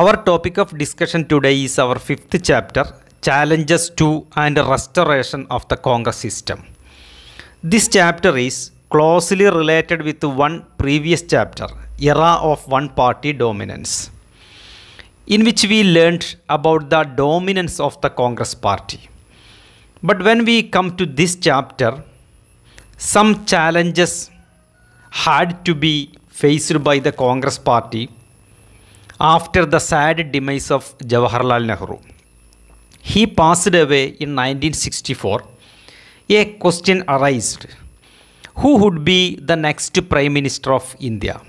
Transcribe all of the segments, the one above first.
Our topic of discussion today is our fifth chapter Challenges to and Restoration of the Congress System. This chapter is closely related with one previous chapter, Era of One Party Dominance, in which we learned about the dominance of the Congress Party. But when we come to this chapter, some challenges had to be faced by the Congress Party after the sad demise of Jawaharlal Nehru. He passed away in 1964. A question arose who would be the next Prime Minister of India?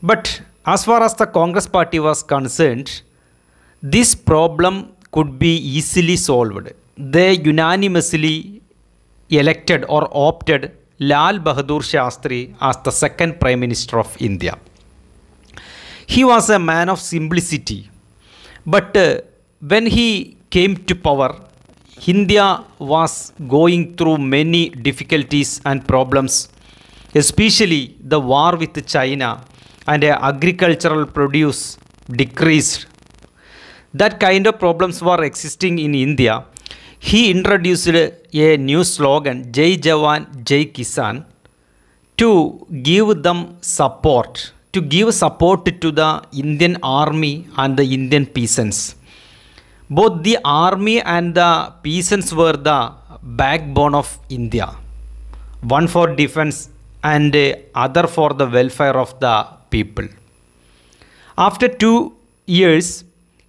But as far as the Congress party was concerned, this problem could be easily solved. They unanimously elected or opted Lal Bahadur Shastri as the second Prime Minister of India. He was a man of simplicity. But uh, when he came to power, India was going through many difficulties and problems, especially the war with China and uh, agricultural produce decreased. That kind of problems were existing in India. He introduced uh, a new slogan, Jai Jawan, Jai Kisan, to give them support to give support to the Indian army and the Indian peasants. Both the army and the peasants were the backbone of India, one for defense and the other for the welfare of the people. After two years,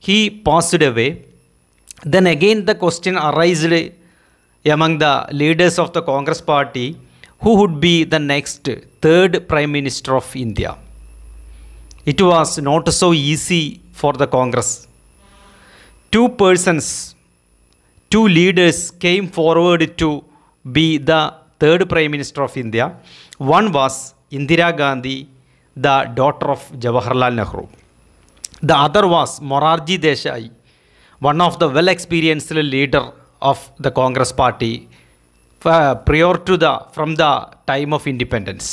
he passed away. Then again, the question arose among the leaders of the Congress party who would be the next third Prime Minister of India it was not so easy for the Congress. Two persons, two leaders came forward to be the third Prime Minister of India. One was Indira Gandhi, the daughter of Jawaharlal Nehru. The other was Morarji Desai, one of the well-experienced leader of the Congress party uh, prior to the from the time of independence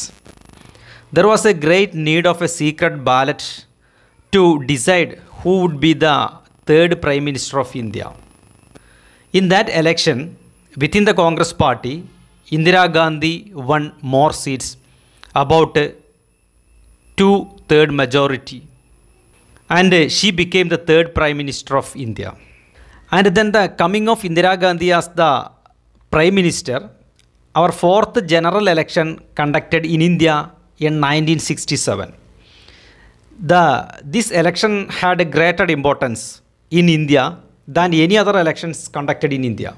there was a great need of a secret ballot to decide who would be the third Prime Minister of India. In that election, within the Congress party, Indira Gandhi won more seats, about uh, two third majority, and uh, she became the third Prime Minister of India. And then the coming of Indira Gandhi as the Prime Minister, our fourth general election conducted in India in 1967. The, this election had a greater importance in India than any other elections conducted in India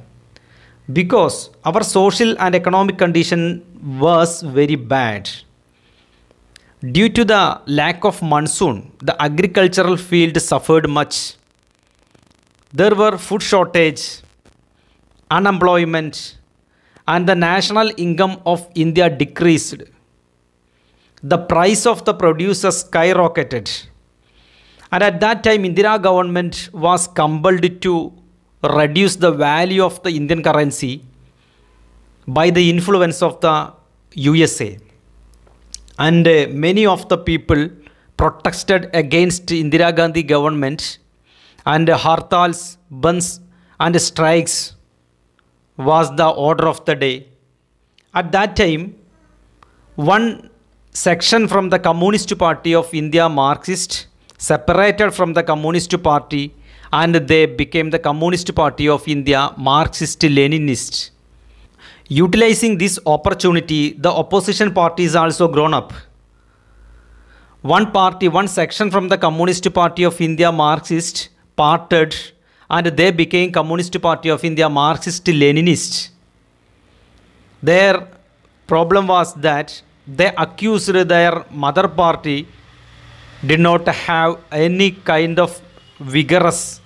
because our social and economic condition was very bad. Due to the lack of monsoon, the agricultural field suffered much. There were food shortage, unemployment, and the national income of India decreased the price of the producer skyrocketed. And at that time, Indira government was compelled to reduce the value of the Indian currency by the influence of the USA. And uh, many of the people protested against Indira Gandhi government and uh, hartals, buns and strikes was the order of the day. At that time, one section from the Communist Party of India Marxist separated from the Communist Party and they became the Communist Party of India Marxist Leninist. Utilizing this opportunity, the opposition parties also grown up. One party, one section from the Communist Party of India Marxist parted and they became Communist Party of India Marxist Leninist. Their problem was that they accused their mother party did not have any kind of vigorous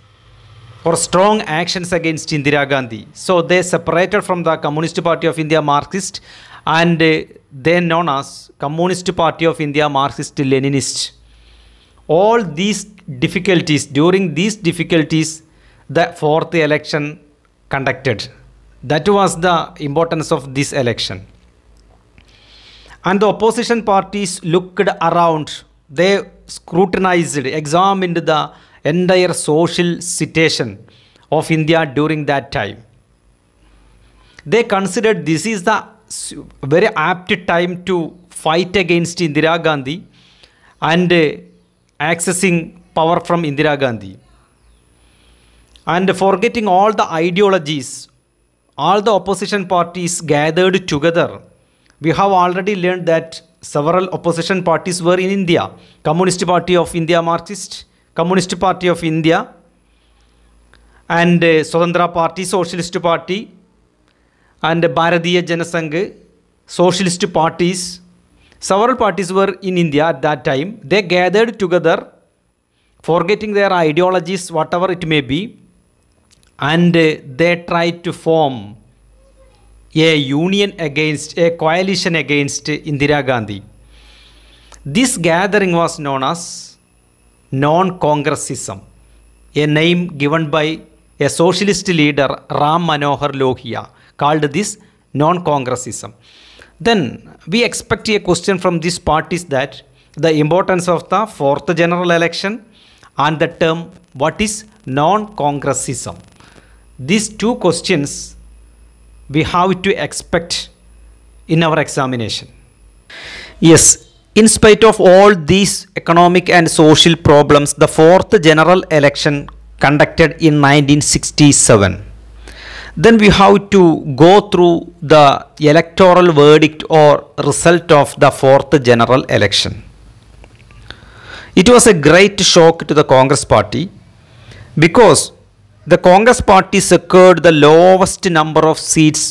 or strong actions against Indira Gandhi. So they separated from the Communist Party of India Marxist and uh, they known as Communist Party of India Marxist Leninist. All these difficulties, during these difficulties, the fourth election conducted. That was the importance of this election. And the opposition parties looked around, they scrutinized, examined the entire social situation of India during that time. They considered this is the very apt time to fight against Indira Gandhi and accessing power from Indira Gandhi. And forgetting all the ideologies, all the opposition parties gathered together we have already learned that several opposition parties were in India. Communist Party of India Marxist, Communist Party of India and uh, Swatantra Party, Socialist Party and uh, Bharatiya Janasangh, Socialist parties. Several parties were in India at that time. They gathered together forgetting their ideologies whatever it may be and uh, they tried to form a union against, a coalition against Indira Gandhi. This gathering was known as non-congressism, a name given by a socialist leader Ram Manohar Lohia called this non-congressism. Then we expect a question from these parties that the importance of the fourth general election and the term what is non-congressism. These two questions we have to expect in our examination. Yes, in spite of all these economic and social problems, the fourth general election conducted in 1967. Then we have to go through the electoral verdict or result of the fourth general election. It was a great shock to the Congress party because the Congress party secured the lowest number of seats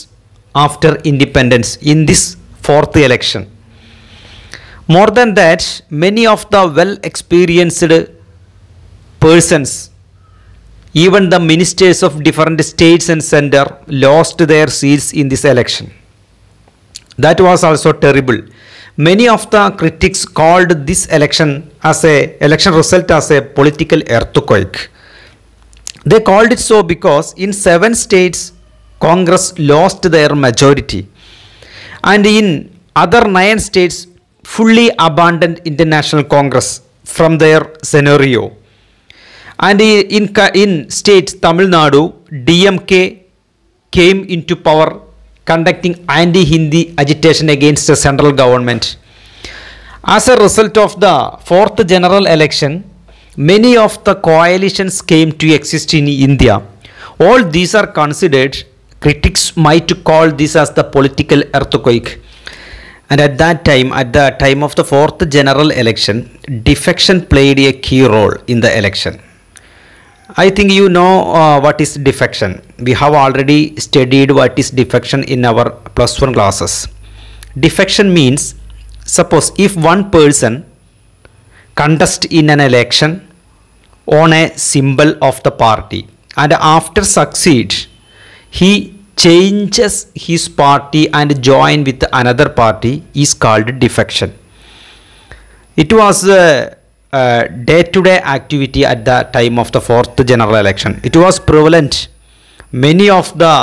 after independence in this fourth election. More than that, many of the well experienced persons, even the ministers of different states and center, lost their seats in this election. That was also terrible. Many of the critics called this election as a election result as a political earthquake. They called it so because in seven states, Congress lost their majority. And in other nine states, fully abandoned International Congress from their scenario. And in, in state Tamil Nadu, DMK came into power conducting anti-Hindi agitation against the central government. As a result of the fourth general election, Many of the coalitions came to exist in India. All these are considered, critics might call this as the political earthquake. And at that time, at the time of the fourth general election, defection played a key role in the election. I think you know uh, what is defection. We have already studied what is defection in our plus one classes. Defection means suppose if one person contest in an election on a symbol of the party and after succeed he changes his party and join with another party is called defection it was a day-to-day -day activity at the time of the fourth general election it was prevalent many of the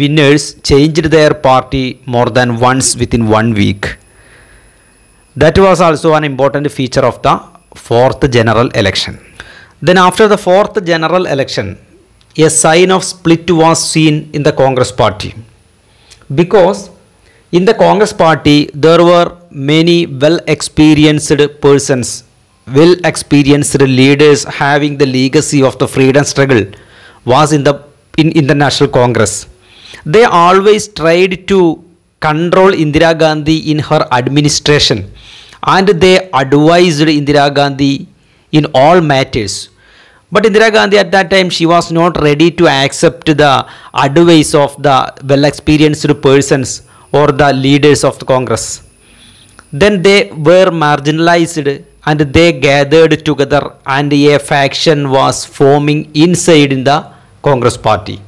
winners changed their party more than once within one week that was also an important feature of the fourth general election then after the fourth general election, a sign of split was seen in the Congress party. Because in the Congress party, there were many well-experienced persons, well-experienced leaders having the legacy of the freedom struggle was in the in, in the National Congress. They always tried to control Indira Gandhi in her administration and they advised Indira Gandhi in all matters. But Indira Gandhi at that time, she was not ready to accept the advice of the well-experienced persons or the leaders of the Congress. Then they were marginalized and they gathered together and a faction was forming inside in the Congress party.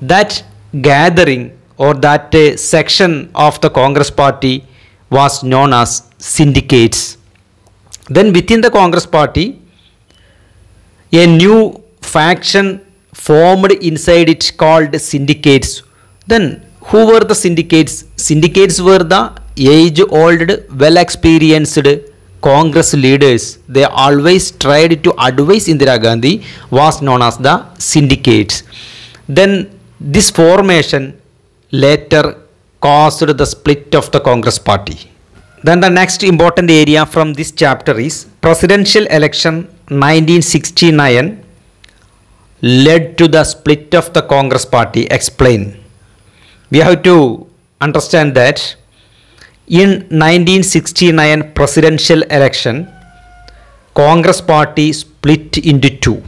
That gathering or that uh, section of the Congress party was known as syndicates. Then within the Congress party, a new faction formed inside it called syndicates. Then who were the syndicates? Syndicates were the age-old, well-experienced Congress leaders. They always tried to advise Indira Gandhi was known as the syndicates. Then this formation later caused the split of the Congress party. Then the next important area from this chapter is presidential election 1969 led to the split of the Congress party. Explain. We have to understand that in 1969 presidential election, Congress party split into two.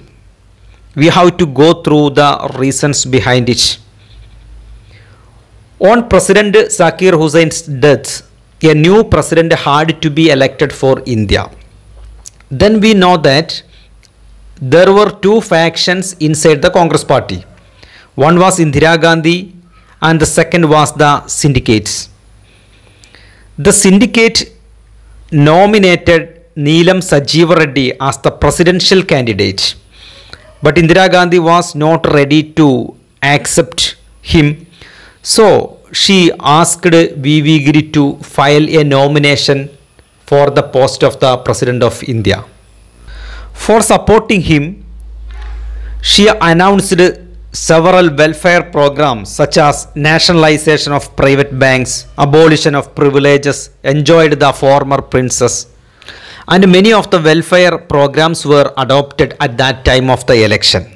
We have to go through the reasons behind it. On President Zakir Hussein's death, a new president had to be elected for India then we know that there were two factions inside the Congress party. One was Indira Gandhi and the second was the syndicates. The syndicate nominated Neelam Sajeev Reddy as the presidential candidate. But Indira Gandhi was not ready to accept him. So she asked V.V. Giri to file a nomination for the post of the President of India. For supporting him, she announced several welfare programs such as nationalization of private banks, abolition of privileges enjoyed the former princess and many of the welfare programs were adopted at that time of the election.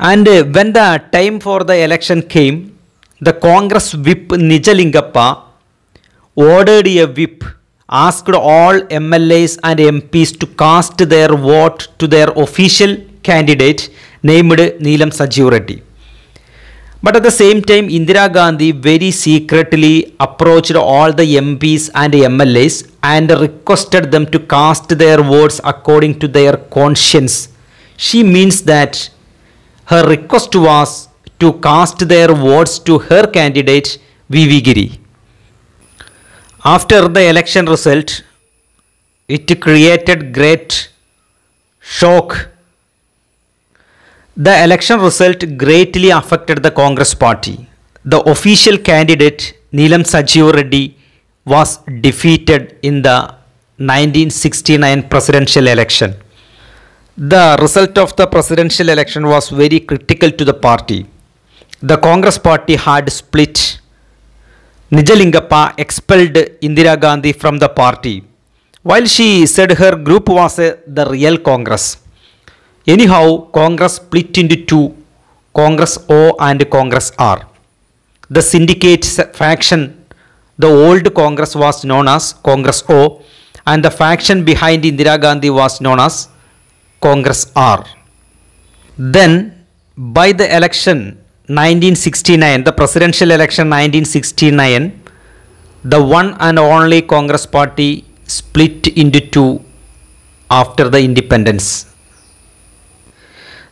And when the time for the election came, the Congress whip Nijalingappa ordered a whip, asked all MLAs and MPs to cast their vote to their official candidate named Neelam Sanjeev But at the same time, Indira Gandhi very secretly approached all the MPs and MLAs and requested them to cast their votes according to their conscience. She means that her request was to cast their votes to her candidate V.V. Giri. After the election result, it created great shock. The election result greatly affected the Congress party. The official candidate Neelam Sanjeev Reddy was defeated in the 1969 presidential election. The result of the presidential election was very critical to the party the Congress party had split. Nijalingappa expelled Indira Gandhi from the party, while she said her group was the real Congress. Anyhow, Congress split into two, Congress O and Congress R. The syndicate faction, the old Congress was known as Congress O, and the faction behind Indira Gandhi was known as Congress R. Then, by the election 1969, the presidential election 1969, the one and only Congress party split into two after the independence.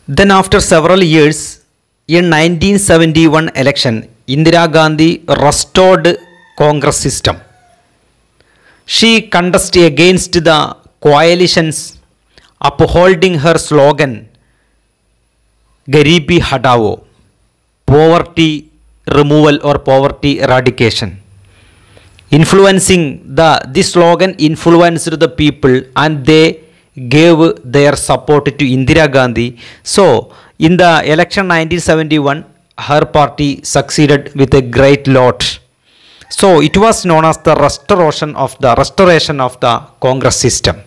Then after several years, in 1971 election, Indira Gandhi restored Congress system. She contested against the coalitions upholding her slogan, Garibi Hadao. Poverty removal or poverty eradication influencing the the slogan influenced the people and they gave there support to Indira Gandhi so in the election nineteen seventy one Har party succeeded with a great lot so it was known as the റെസ്റ്ററോഷൻ of the restoration of the Congress system